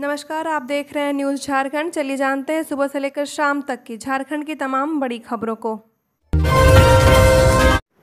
नमस्कार आप देख रहे हैं न्यूज़ झारखंड चलिए जानते हैं सुबह से लेकर शाम तक की झारखंड की तमाम बड़ी खबरों को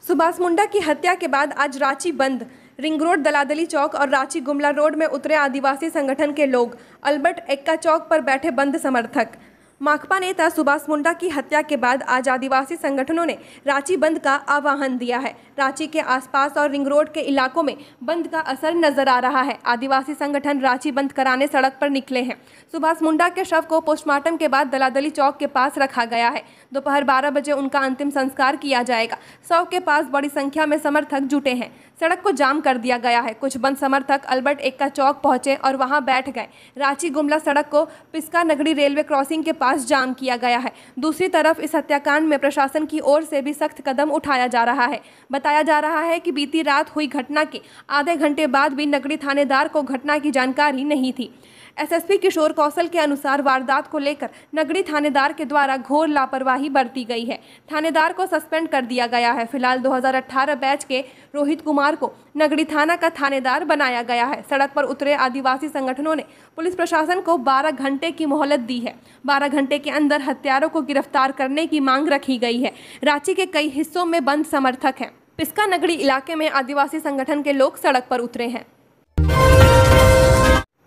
सुभाष मुंडा की हत्या के बाद आज रांची बंद रिंग रोड दलादली चौक और रांची गुमला रोड में उतरे आदिवासी संगठन के लोग अल्बर्ट एक्का चौक पर बैठे बंद समर्थक माकपा नेता सुभाष मुंडा की हत्या के बाद आज आदिवासी संगठनों ने रांची बंद का आह्वान दिया है रांची के आसपास और रिंग रोड के इलाकों में बंद का असर नजर आ रहा है आदिवासी संगठन रांची बंद कराने सड़क पर निकले हैं सुभाष मुंडा के शव को पोस्टमार्टम के बाद दलादली चौक के पास रखा गया है दोपहर बारह बजे उनका अंतिम संस्कार किया जाएगा शव के पास बड़ी संख्या में समर्थक जुटे हैं सड़क को जाम कर दिया गया है कुछ बंद समर्थक अल्बर्ट एक्का चौक पहुंचे और वहां बैठ गए रांची गुमला सड़क को पिस्का नगरी रेलवे क्रॉसिंग के पास जाम किया गया है दूसरी तरफ इस हत्याकांड में प्रशासन की ओर से भी सख्त कदम उठाया जा रहा है बताया जा रहा है कि बीती रात हुई घटना के आधे घंटे बाद भी नगरी थानेदार को घटना की जानकारी नहीं थी एसएसपी किशोर कौशल के अनुसार वारदात को लेकर नगरी थानेदार के द्वारा घोर लापरवाही बरती गई है थानेदार को सस्पेंड कर दिया गया है फिलहाल 2018 बैच के रोहित कुमार को नगरी थाना का थानेदार बनाया गया है सड़क पर उतरे आदिवासी संगठनों ने पुलिस प्रशासन को 12 घंटे की मोहलत दी है 12 घंटे के अंदर हत्यारों को गिरफ्तार करने की मांग रखी गई है रांची के कई हिस्सों में बंद समर्थक हैं पिस्का नगरी इलाके में आदिवासी संगठन के लोग सड़क पर उतरे हैं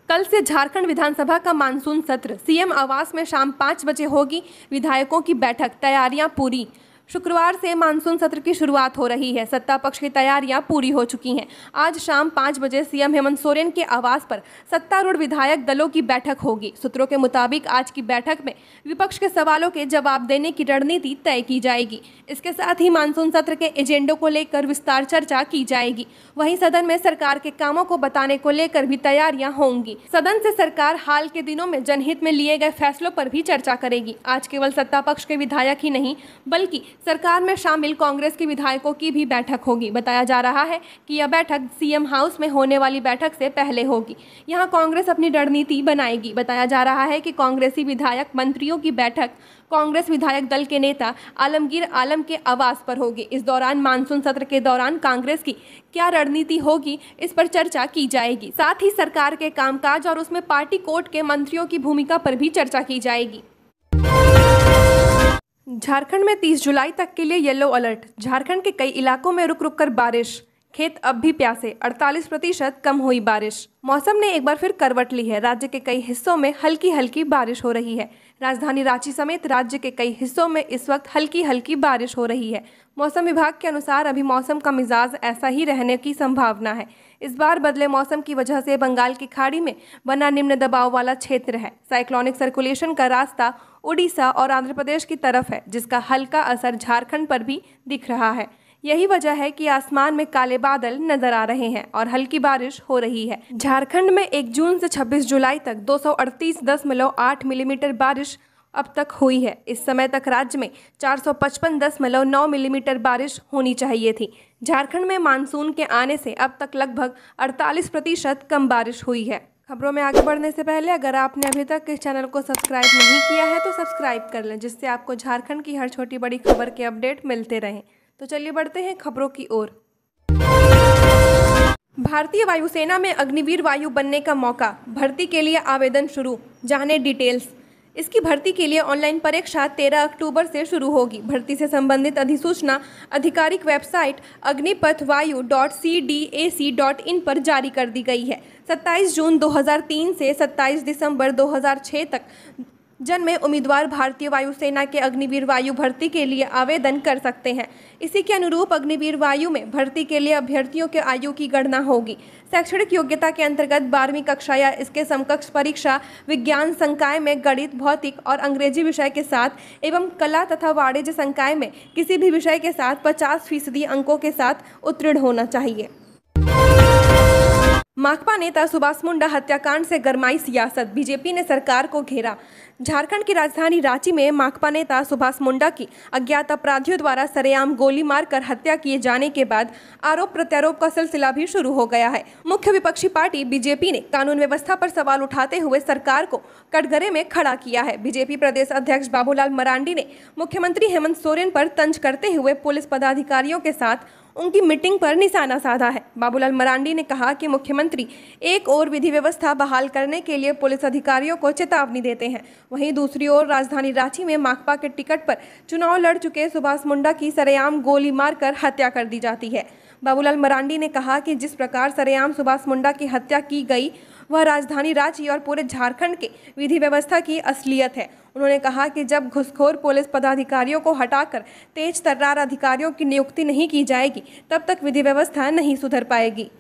कल से झारखंड विधानसभा का मानसून सत्र सीएम आवास में शाम पाँच बजे होगी विधायकों की बैठक तैयारियां पूरी शुक्रवार से मानसून सत्र की शुरुआत हो रही है सत्ता पक्ष की तैयारियां पूरी हो चुकी हैं आज शाम पाँच बजे सीएम हेमंत सोरेन के आवास पर सत्तारूढ़ विधायक दलों की बैठक होगी सूत्रों के मुताबिक आज की बैठक में विपक्ष के सवालों के जवाब देने की रणनीति तय की जाएगी इसके साथ ही मानसून सत्र के एजेंडों को लेकर विस्तार चर्चा की जाएगी वहीं सदन में सरकार के कामों को बताने को लेकर भी तैयारियाँ होंगी सदन से सरकार हाल के दिनों में जनहित में लिए गए फैसलों पर भी चर्चा करेगी आज केवल सत्ता पक्ष के विधायक ही नहीं बल्कि सरकार में शामिल कांग्रेस के विधायकों की भी बैठक होगी बताया जा रहा है कि यह बैठक सीएम हाउस में होने वाली बैठक से पहले होगी यहां कांग्रेस अपनी रणनीति बनाएगी बताया जा रहा है कि कांग्रेसी विधायक मंत्रियों की बैठक कांग्रेस विधायक दल के नेता आलमगीर आलम के आवास पर होगी इस दौरान मानसून सत्र के दौरान कांग्रेस की क्या रणनीति होगी इस पर चर्चा की जाएगी साथ ही सरकार के कामकाज और उसमें पार्टी कोर्ट के मंत्रियों की भूमिका पर भी चर्चा की जाएगी झारखंड में 30 जुलाई तक के लिए येलो अलर्ट झारखंड के कई इलाकों में रुक रुक कर बारिश खेत अब भी प्यासे 48 प्रतिशत कम हुई बारिश मौसम ने एक बार फिर करवट ली है राज्य के कई हिस्सों में हल्की हल्की बारिश हो रही है राजधानी रांची समेत राज्य के कई हिस्सों में इस वक्त हल्की हल्की बारिश हो रही है मौसम विभाग के अनुसार अभी मौसम का मिजाज ऐसा ही रहने की संभावना है इस बार बदले मौसम की वजह से बंगाल की खाड़ी में बना निम्न दबाव वाला क्षेत्र है साइक्लोनिक सर्कुलेशन का रास्ता उड़ीसा और आंध्र प्रदेश की तरफ है जिसका हल्का असर झारखंड पर भी दिख रहा है यही वजह है कि आसमान में काले बादल नजर आ रहे हैं और हल्की बारिश हो रही है झारखंड में 1 जून से 26 जुलाई तक दो मिलीमीटर बारिश अब तक हुई है इस समय तक राज्य में 455.9 मिलीमीटर बारिश होनी चाहिए थी झारखंड में मानसून के आने से अब तक लगभग 48 प्रतिशत कम बारिश हुई है खबरों में आगे बढ़ने से पहले अगर आपने अभी तक इस चैनल को सब्सक्राइब नहीं किया है तो सब्सक्राइब कर लें जिससे आपको झारखंड की हर छोटी बड़ी खबर के अपडेट मिलते रहें तो चलिए बढ़ते हैं खबरों की ओर भारतीय वायुसेना में अग्निवीर वायु बनने का मौका भर्ती के लिए आवेदन शुरू जाने डिटेल्स इसकी भर्ती के लिए ऑनलाइन परीक्षा 13 अक्टूबर से शुरू होगी भर्ती से संबंधित अधिसूचना आधिकारिक website Agnipath Vayu dot C D A C dot in पर जारी कर दी गई है 27 जून 2003 से 27 दिसंबर 2006 तक जन्मे उम्मीदवार भारतीय वायुसेना के अग्निवीर वायु भर्ती के लिए आवेदन कर सकते हैं इसी के अनुरूप अग्निवीर वायु में भर्ती के लिए अभ्यर्थियों के आयु की गणना होगी शैक्षणिक योग्यता के अंतर्गत बारहवीं कक्षा या इसके समकक्ष परीक्षा विज्ञान संकाय में गणित भौतिक और अंग्रेजी विषय के साथ एवं कला तथा वाणिज्य संकाय में किसी भी विषय के साथ पचास फीसदी अंकों के साथ उत्तीर्ण होना चाहिए माकपा नेता सुभाष मुंडा हत्याकांड से गरमाई सियासत बीजेपी ने सरकार को घेरा झारखंड की राजधानी रांची में माकपा नेता सुभाष मुंडा की अज्ञात अपराधियों द्वारा सरेआम गोली मारकर हत्या किए जाने के बाद आरोप प्रत्यारोप का सिलसिला भी शुरू हो गया है मुख्य विपक्षी पार्टी बीजेपी ने कानून व्यवस्था पर सवाल उठाते हुए सरकार को कटघरे में खड़ा किया है बीजेपी प्रदेश अध्यक्ष बाबूलाल मरांडी ने मुख्यमंत्री हेमंत सोरेन पर तंज करते हुए पुलिस पदाधिकारियों के साथ उनकी मीटिंग पर निशाना साधा है बाबूलाल मरांडी ने कहा कि मुख्यमंत्री एक और विधि व्यवस्था बहाल करने के लिए पुलिस अधिकारियों को चेतावनी देते हैं वहीं दूसरी ओर राजधानी रांची में माकपा के टिकट पर चुनाव लड़ चुके सुभाष मुंडा की सरेआम गोली मारकर हत्या कर दी जाती है बाबूलाल मरांडी ने कहा कि जिस प्रकार सरेआम सुभाष मुंडा की हत्या की गई वह राजधानी रांची और पूरे झारखंड के विधि व्यवस्था की असलियत है उन्होंने कहा कि जब घुसखोर पुलिस पदाधिकारियों को हटाकर तेज तर्रार अधिकारियों की नियुक्ति नहीं की जाएगी तब तक विधि व्यवस्था नहीं सुधर पाएगी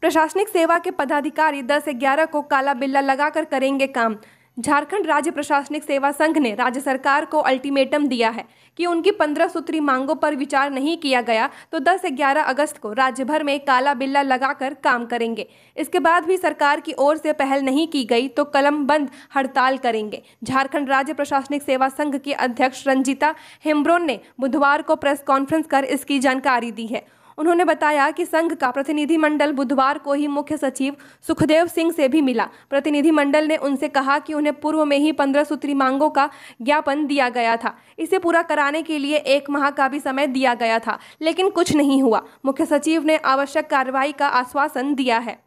प्रशासनिक सेवा के पदाधिकारी 10 ग्यारह को काला बिल्ला लगाकर करेंगे काम झारखंड राज्य प्रशासनिक सेवा संघ ने राज्य सरकार को अल्टीमेटम दिया है कि उनकी पंद्रह सूत्री मांगों पर विचार नहीं किया गया तो 10 ग्यारह अगस्त को राज्य भर में काला बिल्ला लगाकर काम करेंगे इसके बाद भी सरकार की ओर से पहल नहीं की गई तो कलम बंद हड़ताल करेंगे झारखंड राज्य प्रशासनिक सेवा संघ की अध्यक्ष रंजिता हेम्ब्रोन ने बुधवार को प्रेस कॉन्फ्रेंस कर इसकी जानकारी दी है उन्होंने बताया कि संघ का प्रतिनिधिमंडल बुधवार को ही मुख्य सचिव सुखदेव सिंह से भी मिला प्रतिनिधिमंडल ने उनसे कहा कि उन्हें पूर्व में ही पंद्रह सूत्री मांगों का ज्ञापन दिया गया था इसे पूरा कराने के लिए एक माह का भी समय दिया गया था लेकिन कुछ नहीं हुआ मुख्य सचिव ने आवश्यक कार्रवाई का आश्वासन दिया है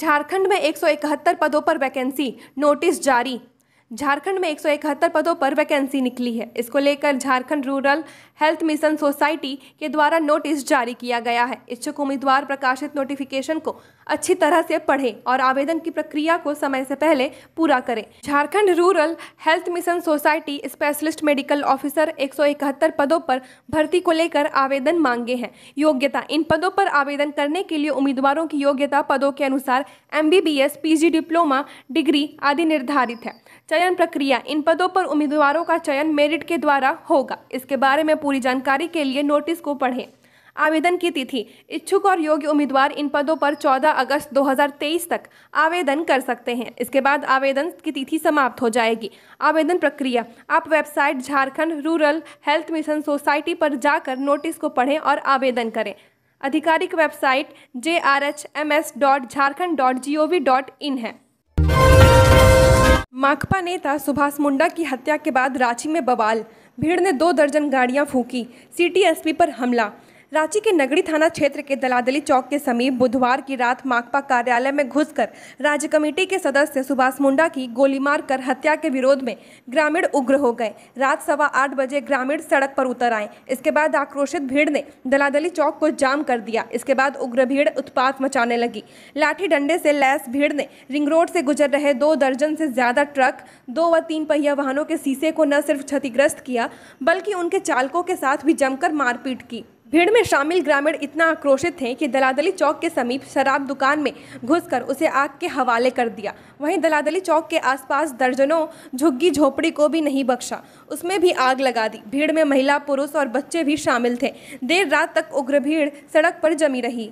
झारखंड में एक पदों पर वैकेंसी नोटिस जारी झारखंड में एक पदों पर वैकेंसी निकली है इसको लेकर Jharkhand rural health mission society के द्वारा नोटिस जारी किया गया है इच्छुक उम्मीदवार प्रकाशित नोटिफिकेशन को अच्छी तरह से पढ़ें और आवेदन की प्रक्रिया को समय से पहले पूरा करें Jharkhand rural health mission society specialist medical officer एक पदों पर भर्ती को लेकर आवेदन मांगे हैं योग्यता इन पदों पर आवेदन करने के लिए उम्मीदवारों की योग्यता पदों के अनुसार एम बी डिप्लोमा डिग्री आदि निर्धारित है चयन प्रक्रिया इन पदों पर उम्मीदवारों का चयन मेरिट के द्वारा होगा इसके बारे में पूरी जानकारी के लिए नोटिस को पढ़ें आवेदन की तिथि इच्छुक और योग्य उम्मीदवार इन पदों पर 14 अगस्त 2023 तक आवेदन कर सकते हैं इसके बाद आवेदन की तिथि समाप्त हो जाएगी आवेदन प्रक्रिया आप website Jharkhand rural health mission society पर जाकर नोटिस को पढ़ें और आवेदन करें आधिकारिक website J R H M S dot Jharkhand dot G O V dot in है माकपा नेता सुभाष मुंडा की हत्या के बाद रांची में बवाल भीड़ ने दो दर्जन गाड़ियां फूकी एस एसपी पर हमला रांची के नगरी थाना क्षेत्र के दलादली चौक के समीप बुधवार की रात माकपा कार्यालय में घुसकर राज्य कमेटी के सदस्य सुभाष मुंडा की गोली मारकर हत्या के विरोध में ग्रामीण उग्र हो गए रात सवा आठ बजे ग्रामीण सड़क पर उतर आए इसके बाद आक्रोशित भीड़ ने दलादली चौक को जाम कर दिया इसके बाद उग्र भीड़ उत्पात मचाने लगी लाठी डंडे से लैस भीड़ ने रिंग रोड से गुजर रहे दो दर्जन से ज्यादा ट्रक दो व तीन पहिया वाहनों के शीशे को न सिर्फ क्षतिग्रस्त किया बल्कि उनके चालकों के साथ भी जमकर मारपीट की भीड़ में शामिल ग्रामीण इतना आक्रोशित थे कि दलादली चौक के समीप शराब दुकान में घुसकर उसे आग के हवाले कर दिया वहीं दलादली चौक के आसपास दर्जनों झुग्गी झोपड़ी को भी नहीं बख्शा उसमें भी आग लगा दी भीड़ में महिला पुरुष और बच्चे भी शामिल थे देर रात तक उग्र भीड़ सड़क पर जमी रही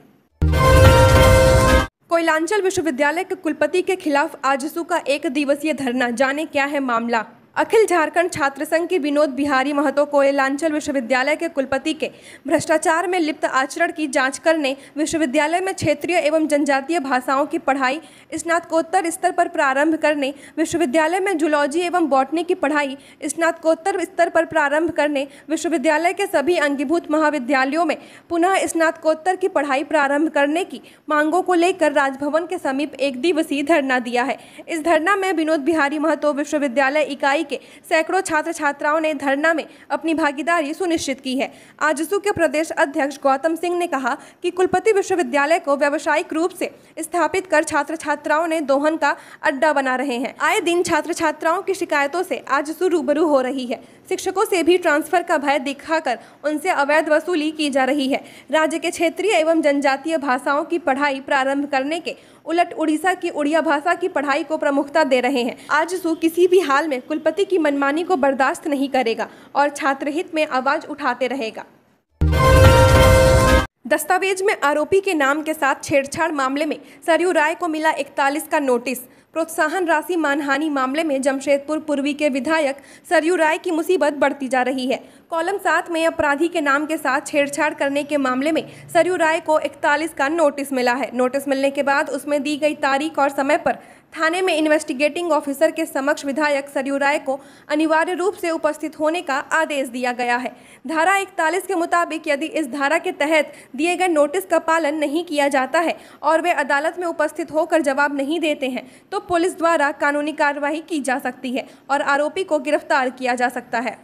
कोयलांचल विश्वविद्यालय के कुलपति के खिलाफ आजसू का एक दिवसीय धरना जाने क्या है मामला अखिल झारखंड छात्र संघ की विनोद बिहारी महतो कोयलांचल विश्वविद्यालय के कुलपति के भ्रष्टाचार में लिप्त आचरण की जांच करने विश्वविद्यालय में क्षेत्रीय एवं जनजातीय भाषाओं की पढ़ाई स्नातकोत्तर स्तर पर प्रारंभ करने विश्वविद्यालय में जुलॉजी एवं बॉटनी की पढ़ाई स्नातकोत्तर स्तर पर प्रारंभ करने विश्वविद्यालय के सभी अंगीभूत महाविद्यालयों में पुनः स्नातकोत्तर की पढ़ाई प्रारंभ करने की मांगों को लेकर राजभवन के समीप एक दिवसीय धरना दिया है इस धरना में विनोद बिहारी महतो विश्वविद्यालय इकाई के सैकड़ों छात्र छात्राओं ने धरना में अपनी भागीदारी सुनिश्चित की है आजसू के प्रदेश अध्यक्ष गौतम सिंह ने कहा कि कुलपति विश्वविद्यालय को व्यावसायिक रूप से स्थापित कर छात्र छात्राओं ने दोहन का अड्डा बना रहे हैं आए दिन छात्र छात्राओं की शिकायतों से आजसू रूबरू हो रही है शिक्षकों से भी ट्रांसफर का भय दिखाकर उनसे अवैध वसूली की जा रही है राज्य के क्षेत्रीय एवं जनजातीय भाषाओं की पढ़ाई प्रारंभ करने के उलट उड़ीसा की उड़िया भाषा की पढ़ाई को प्रमुखता दे रहे हैं आजसू किसी भी हाल में कुलपति की मनमानी को बर्दाश्त नहीं करेगा और छात्रहित में आवाज उठाते रहेगा दस्तावेज में आरोपी के नाम के साथ छेड़छाड़ मामले में सरयू राय को मिला इकतालीस का नोटिस प्रोत्साहन राशि मानहानि मामले में जमशेदपुर पूर्वी के विधायक सरयू राय की मुसीबत बढ़ती जा रही है कॉलम सात में अपराधी के नाम के साथ छेड़छाड़ करने के मामले में सरयू राय को इकतालीस का नोटिस मिला है नोटिस मिलने के बाद उसमें दी गई तारीख और समय पर थाने में इन्वेस्टिगेटिंग ऑफिसर के समक्ष विधायक सरयू राय को अनिवार्य रूप से उपस्थित होने का आदेश दिया गया है धारा इकतालीस के मुताबिक यदि इस धारा के तहत दिए गए नोटिस का पालन नहीं किया जाता है और वे अदालत में उपस्थित होकर जवाब नहीं देते हैं तो पुलिस द्वारा कानूनी कार्रवाई की जा सकती है और आरोपी को गिरफ्तार किया जा सकता है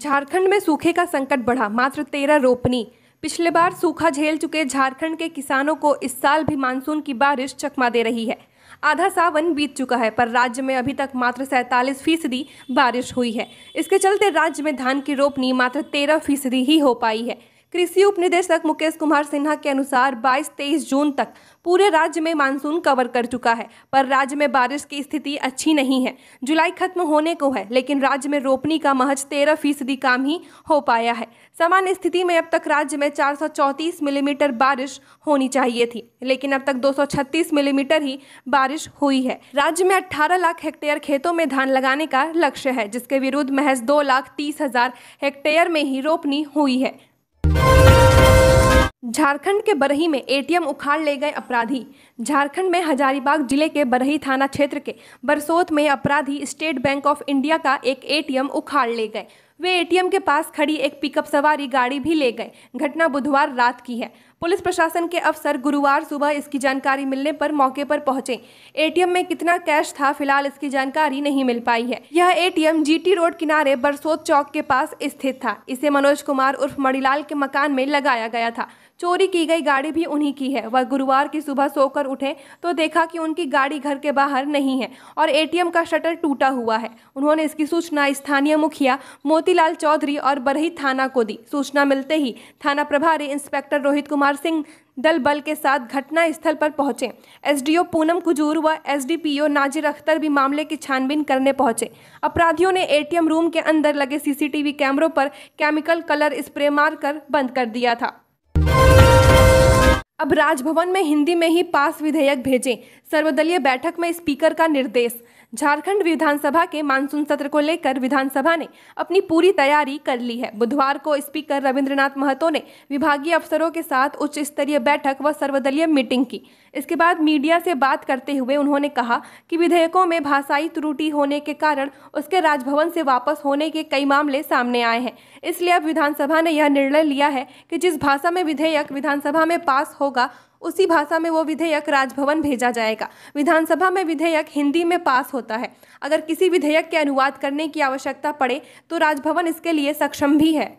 झारखंड में सूखे का संकट बढ़ा मात्र तेरह रोपनी पिछले बार सूखा झेल चुके झारखंड के किसानों को इस साल भी मानसून की बारिश चकमा दे रही है आधा सावन बीत चुका है पर राज्य में अभी तक मात्र सैंतालीस फीसदी बारिश हुई है इसके चलते राज्य में धान की रोपनी मात्र तेरह फीसदी ही हो पाई है कृषि उपनिदेशक मुकेश कुमार सिन्हा के अनुसार 22-23 जून तक पूरे राज्य में मानसून कवर कर चुका है पर राज्य में बारिश की स्थिति अच्छी नहीं है जुलाई खत्म होने को है लेकिन राज्य में रोपनी का महज तेरह फीसदी काम ही हो पाया है सामान्य स्थिति में अब तक राज्य में 434 मिलीमीटर बारिश होनी चाहिए थी लेकिन अब तक 236 मिलीमीटर ही बारिश हुई है राज्य में 18 लाख हेक्टेयर खेतों में धान लगाने का लक्ष्य है जिसके विरुद्ध महज दो लाख तीस हजार हेक्टेयर में ही रोपनी हुई है झारखंड के बरही में एटीएम उखाड़ ले गए अपराधी झारखंड में हजारीबाग जिले के बरही थाना क्षेत्र के बरसोत में अपराधी स्टेट बैंक ऑफ इंडिया का एक एटीएम उखाड़ ले गए वे एटीएम के पास खड़ी एक पिकअप सवारी गाड़ी भी ले गए घटना बुधवार रात की है पुलिस प्रशासन के अफसर गुरुवार सुबह इसकी जानकारी मिलने पर मौके पर पहुंचे एटीएम में कितना कैश था फिलहाल इसकी जानकारी नहीं मिल पाई है यह एटीएम जीटी रोड किनारे बरसोत चौक के पास स्थित था इसे मनोज कुमार उर्फ मणिलाल के मकान में लगाया गया था चोरी की गई गाड़ी भी उन्हीं की है वह गुरुवार की सुबह सोकर उठे तो देखा कि उनकी गाड़ी घर के बाहर नहीं है और एटीएम का शटर टूटा हुआ है उन्होंने इसकी सूचना स्थानीय मुखिया मोतीलाल चौधरी और बरही थाना को दी सूचना मिलते ही थाना प्रभारी इंस्पेक्टर रोहित कुमार कुमार सिंह दल बल के साथ घटना स्थल पर पहुंचे एसडीओ पूनम कुजूर व एसडीपीओ नाजिर अख्तर भी मामले की छानबीन करने पहुंचे अपराधियों ने एटीएम रूम के अंदर लगे सीसीटीवी कैमरों पर केमिकल कलर स्प्रे मारकर बंद कर दिया था अब राजभवन में हिंदी में ही पास विधेयक भेजें सर्वदलीय बैठक में स्पीकर का निर्देश झारखंड विधानसभा के मानसून सत्र को लेकर विधानसभा ने अपनी पूरी तैयारी कर ली है बुधवार को स्पीकर रविंद्रनाथ महतो ने विभागीय अफसरों के साथ उच्च स्तरीय बैठक व सर्वदलीय मीटिंग की इसके बाद मीडिया से बात करते हुए उन्होंने कहा कि विधेयकों में भाषाई त्रुटि होने के कारण उसके राजभवन से वापस होने के कई मामले सामने आए हैं इसलिए अब विधानसभा ने यह निर्णय लिया है कि जिस भाषा में विधेयक विधानसभा में पास होगा उसी भाषा में वो विधेयक राजभवन भेजा जाएगा विधानसभा में विधेयक हिंदी में पास होता है अगर किसी विधेयक के अनुवाद करने की आवश्यकता पड़े तो राजभवन इसके लिए सक्षम भी है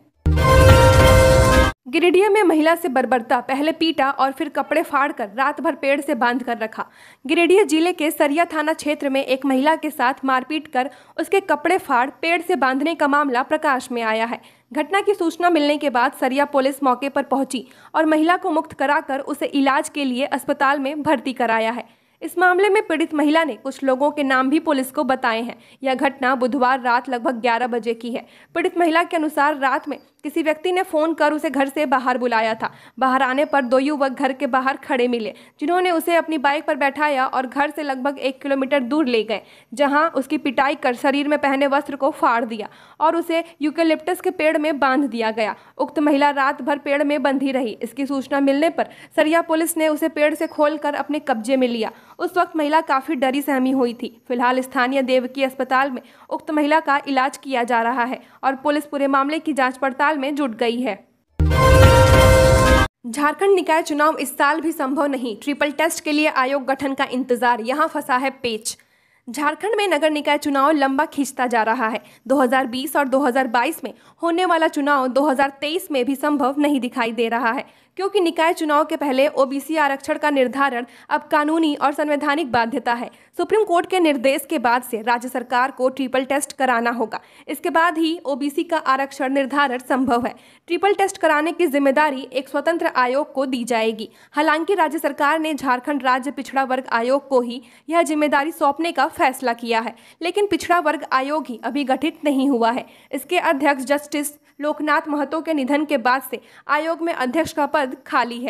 गिरिडीह में महिला से बर्बरता पहले पीटा और फिर कपड़े फाड़कर रात भर पेड़ से बांध कर रखा गिरिडीह जिले के सरिया थाना क्षेत्र में एक महिला के साथ मारपीट कर उसके कपड़े फाड़ पेड़ से बांधने का मामला प्रकाश में आया है घटना की सूचना मिलने के बाद सरिया पुलिस मौके पर पहुंची और महिला को मुक्त कराकर उसे इलाज के लिए अस्पताल में भर्ती कराया है इस मामले में पीड़ित महिला ने कुछ लोगों के नाम भी पुलिस को बताए हैं यह घटना बुधवार रात लगभग 11 बजे की है पीड़ित महिला के अनुसार रात में किसी व्यक्ति ने फ़ोन कर उसे घर से बाहर बुलाया था बाहर आने पर दो युवक घर के बाहर खड़े मिले जिन्होंने उसे अपनी बाइक पर बैठाया और घर से लगभग एक किलोमीटर दूर ले गए जहाँ उसकी पिटाई कर शरीर में पहने वस्त्र को फाड़ दिया और उसे यूकेलिप्टस के पेड़ में बांध दिया गया उक्त महिला रात भर पेड़ में बंधी रही इसकी सूचना मिलने पर सरिया पुलिस ने उसे पेड़ से खोल अपने कब्जे में लिया उस वक्त महिला काफ़ी डरी सहमी हुई थी फिलहाल स्थानीय देवकी अस्पताल में उक्त महिला का इलाज किया जा रहा है और पुलिस पूरे मामले की जाँच पड़ताल में जुट गई है झारखंड निकाय चुनाव इस साल भी संभव नहीं ट्रिपल टेस्ट के लिए आयोग गठन का इंतजार यहां फंसा है पेच झारखंड में नगर निकाय चुनाव लंबा खींचता जा रहा है 2020 और 2022 में होने वाला चुनाव 2023 में भी संभव नहीं दिखाई दे रहा है क्योंकि निकाय चुनाव के पहले ओबीसी आरक्षण का निर्धारण अब कानूनी और संवैधानिक बाध्यता है सुप्रीम कोर्ट के निर्देश के बाद से राज्य सरकार को ट्रिपल टेस्ट कराना होगा इसके बाद ही ओबीसी का आरक्षण निर्धारण संभव है ट्रिपल टेस्ट कराने की जिम्मेदारी एक स्वतंत्र आयोग को दी जाएगी हालांकि राज्य सरकार ने झारखंड राज्य पिछड़ा वर्ग आयोग को ही यह जिम्मेदारी सौंपने का फैसला किया है लेकिन पिछड़ा वर्ग आयोग ही अभी गठित नहीं हुआ है इसके अध्यक्ष जस्टिस लोकनाथ महतो के निधन के बाद से आयोग में अध्यक्ष का पद खाली है